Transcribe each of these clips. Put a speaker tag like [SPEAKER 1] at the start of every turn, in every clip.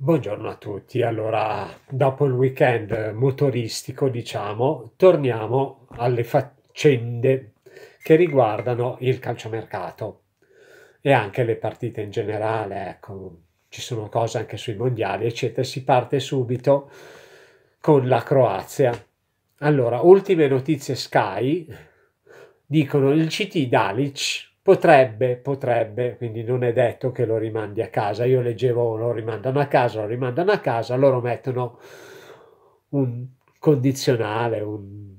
[SPEAKER 1] Buongiorno a tutti. Allora, dopo il weekend motoristico, diciamo, torniamo alle faccende che riguardano il calciomercato e anche le partite in generale. Ecco, ci sono cose anche sui mondiali, eccetera. Si parte subito con la Croazia. Allora, ultime notizie Sky dicono il CT Dalic Potrebbe, potrebbe, quindi non è detto che lo rimandi a casa. Io leggevo lo rimandano a casa, lo rimandano a casa, loro mettono un condizionale, un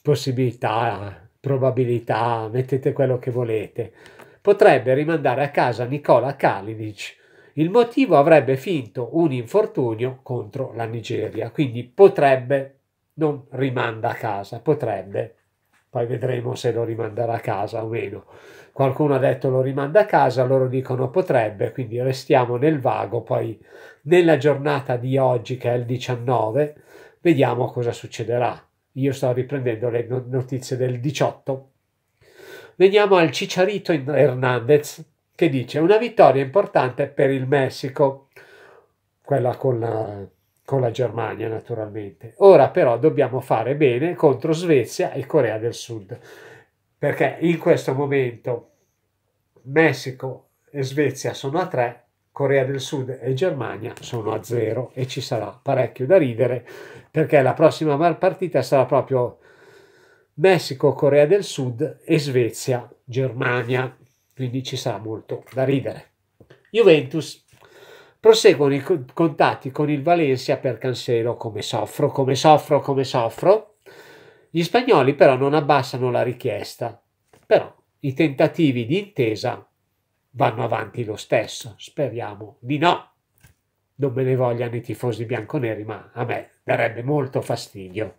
[SPEAKER 1] possibilità, probabilità, mettete quello che volete. Potrebbe rimandare a casa Nicola Kalinic. Il motivo avrebbe finto un infortunio contro la Nigeria, quindi potrebbe, non rimanda a casa, potrebbe poi vedremo se lo rimanderà a casa o meno. Qualcuno ha detto lo rimanda a casa, loro dicono potrebbe, quindi restiamo nel vago, poi nella giornata di oggi che è il 19 vediamo cosa succederà. Io sto riprendendo le notizie del 18. Veniamo al Cicciarito Hernandez che dice una vittoria importante per il Messico, quella con la con la Germania naturalmente. Ora però dobbiamo fare bene contro Svezia e Corea del Sud, perché in questo momento Messico e Svezia sono a 3, Corea del Sud e Germania sono a 0 e ci sarà parecchio da ridere perché la prossima partita sarà proprio Messico, Corea del Sud e Svezia, Germania, quindi ci sarà molto da ridere. Juventus Proseguono i contatti con il Valencia per Cancelo, come soffro, come soffro, come soffro. Gli spagnoli però non abbassano la richiesta, però i tentativi di intesa vanno avanti lo stesso, speriamo di no. Non me ne vogliano i tifosi bianconeri, ma a me darebbe molto fastidio.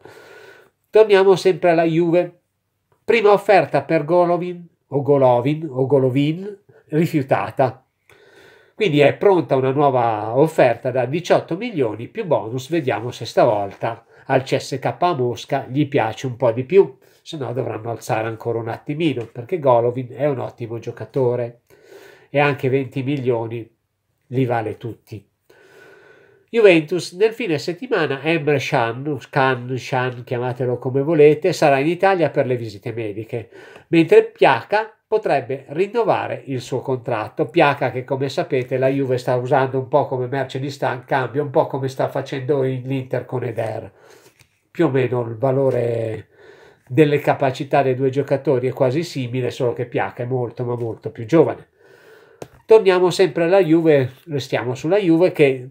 [SPEAKER 1] Torniamo sempre alla Juve. Prima offerta per Golovin o Golovin o Golovin rifiutata. Quindi è pronta una nuova offerta da 18 milioni più bonus, vediamo se stavolta al CSK Mosca gli piace un po' di più, se no dovranno alzare ancora un attimino, perché Golovin è un ottimo giocatore e anche 20 milioni li vale tutti. Juventus nel fine settimana Emre Shan, Khan, Shan, chiamatelo come volete, sarà in Italia per le visite mediche, mentre Piaca potrebbe rinnovare il suo contratto. Piaca che come sapete la Juve sta usando un po' come merce di cambio, un po' come sta facendo l'Inter con Eder. Più o meno il valore delle capacità dei due giocatori è quasi simile, solo che Piaca è molto ma molto più giovane. Torniamo sempre alla Juve, restiamo sulla Juve che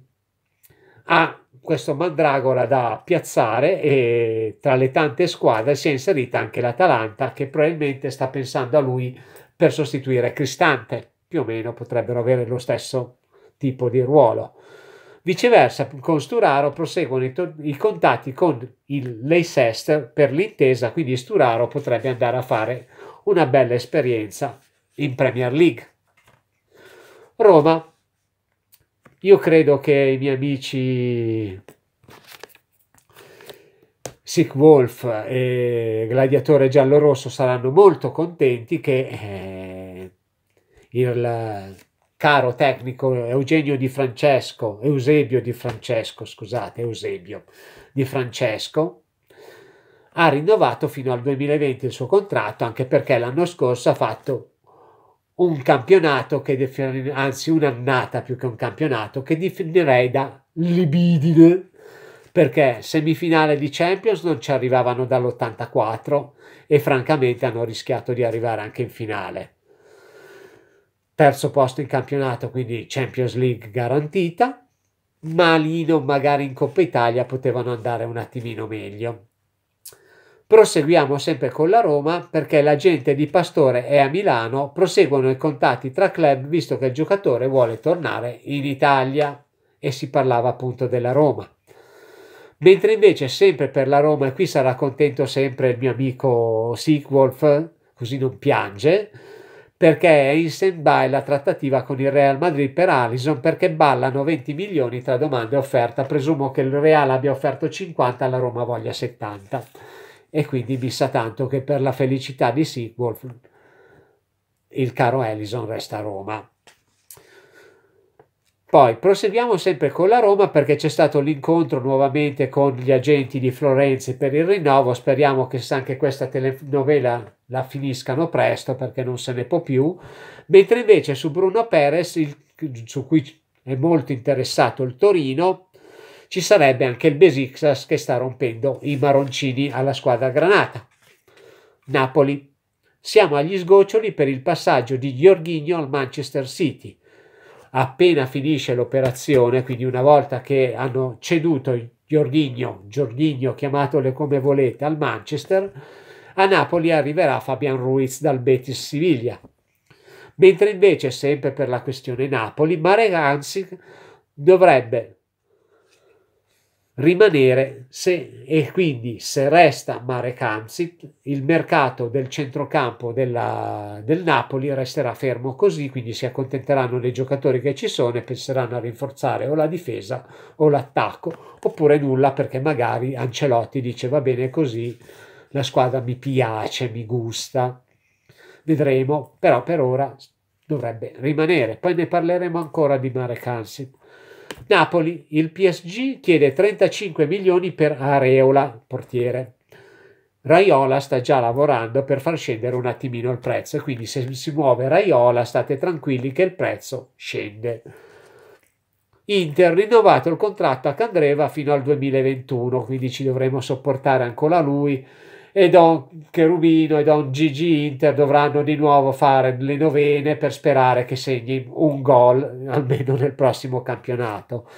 [SPEAKER 1] ha questo Mandragora da piazzare e tra le tante squadre si è inserita anche l'Atalanta che probabilmente sta pensando a lui per sostituire Cristante, più o meno potrebbero avere lo stesso tipo di ruolo. Viceversa, con Sturaro proseguono i, to- i contatti con il Leicester per l'intesa, quindi Sturaro potrebbe andare a fare una bella esperienza in Premier League. Roma io credo che i miei amici Sick Wolf e Gladiatore Giallo Rosso saranno molto contenti che eh, il caro tecnico Eugenio Di Francesco, Eusebio Di Francesco, scusate, Eusebio Di Francesco, ha rinnovato fino al 2020 il suo contratto anche perché l'anno scorso ha fatto un campionato che definirei, anzi un'annata più che un campionato, che definirei da libidine, perché semifinale di Champions non ci arrivavano dall'84 e francamente hanno rischiato di arrivare anche in finale. Terzo posto in campionato, quindi Champions League garantita, ma lì magari in Coppa Italia potevano andare un attimino meglio. Proseguiamo sempre con la Roma perché l'agente di Pastore è a Milano, proseguono i contatti tra club visto che il giocatore vuole tornare in Italia e si parlava appunto della Roma. Mentre invece sempre per la Roma, e qui sarà contento sempre il mio amico Sigwolf, così non piange, perché è in stand-by la trattativa con il Real Madrid per Alison perché ballano 20 milioni tra domanda e offerta. Presumo che il Real abbia offerto 50, la Roma voglia 70 e quindi vi sa tanto che per la felicità di sequel il caro Ellison resta a Roma. Poi proseguiamo sempre con la Roma perché c'è stato l'incontro nuovamente con gli agenti di Florenzi per il rinnovo. Speriamo che anche questa telenovela la finiscano presto perché non se ne può più. Mentre invece su Bruno Perez, il, su cui è molto interessato il Torino, ci sarebbe anche il Besixas che sta rompendo i maroncini alla squadra granata. Napoli. Siamo agli sgoccioli per il passaggio di Giorghigno al Manchester City. Appena finisce l'operazione, quindi una volta che hanno ceduto Giorghigno, Giorghigno chiamatole come volete, al Manchester, a Napoli arriverà Fabian Ruiz dal Betis Siviglia. Mentre invece, sempre per la questione Napoli, Marek Hansik dovrebbe rimanere se, e quindi se resta Mare Kamsit il mercato del centrocampo della, del Napoli resterà fermo così quindi si accontenteranno dei giocatori che ci sono e penseranno a rinforzare o la difesa o l'attacco oppure nulla perché magari Ancelotti dice va bene così la squadra mi piace mi gusta vedremo però per ora dovrebbe rimanere poi ne parleremo ancora di Mare Kamsit Napoli, il PSG chiede 35 milioni per Areola, portiere. Raiola sta già lavorando per far scendere un attimino il prezzo, quindi se si muove Raiola state tranquilli che il prezzo scende. Inter rinnovato il contratto a Candreva fino al 2021, quindi ci dovremo sopportare ancora lui e Don Cherubino e Don Gigi Inter dovranno di nuovo fare le novene per sperare che segni un gol almeno nel prossimo campionato.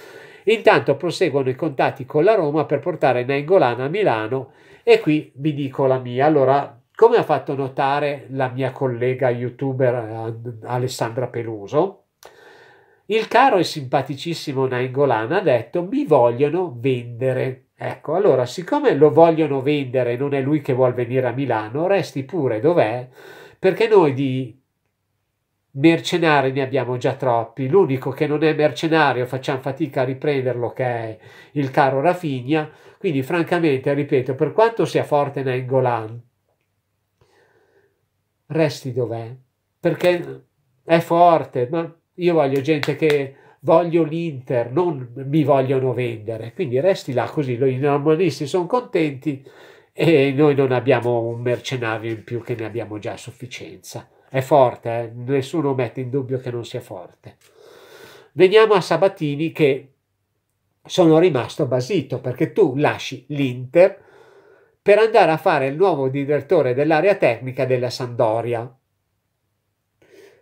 [SPEAKER 1] Intanto proseguono i contatti con la Roma per portare Nainggolan a Milano e qui vi dico la mia. Allora, come ha fatto notare la mia collega youtuber eh, Alessandra Peluso, il caro e simpaticissimo Nainggolan ha detto mi vogliono vendere Ecco, allora, siccome lo vogliono vendere non è lui che vuole venire a Milano, resti pure dov'è, perché noi di mercenari ne abbiamo già troppi. L'unico che non è mercenario, facciamo fatica a riprenderlo, che è il caro Rafinha. Quindi, francamente, ripeto, per quanto sia forte Nengolan, resti dov'è, perché è forte, ma io voglio gente che voglio l'Inter, non mi vogliono vendere. Quindi resti là così, i normalisti sono contenti e noi non abbiamo un mercenario in più che ne abbiamo già a sufficienza. È forte, eh? nessuno mette in dubbio che non sia forte. Veniamo a Sabatini che sono rimasto basito perché tu lasci l'Inter per andare a fare il nuovo direttore dell'area tecnica della Sandoria,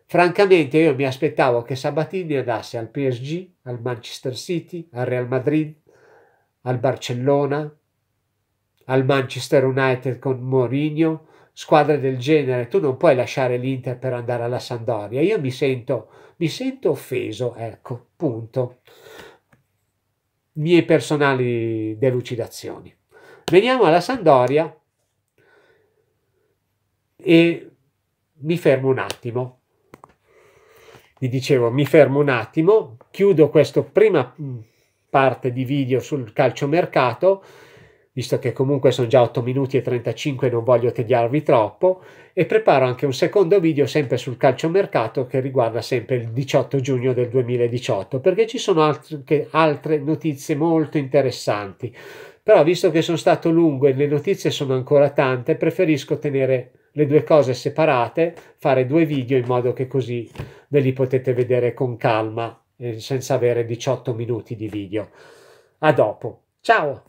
[SPEAKER 1] Francamente io mi aspettavo che Sabatini andasse al PSG, al Manchester City, al Real Madrid, al Barcellona, al Manchester United con Mourinho, squadre del genere. Tu non puoi lasciare l'Inter per andare alla Sandoria. Io mi sento, mi sento offeso, ecco, punto. Mie personali delucidazioni. Veniamo alla Sandoria e mi fermo un attimo vi dicevo, mi fermo un attimo, chiudo questa prima mm, parte di video sul calciomercato, visto che comunque sono già 8 minuti e 35 non voglio tediarvi troppo, e preparo anche un secondo video sempre sul calciomercato che riguarda sempre il 18 giugno del 2018, perché ci sono anche altre notizie molto interessanti. Però visto che sono stato lungo e le notizie sono ancora tante, preferisco tenere le due cose separate, fare due video in modo che così ve li potete vedere con calma, eh, senza avere 18 minuti di video. A dopo. Ciao!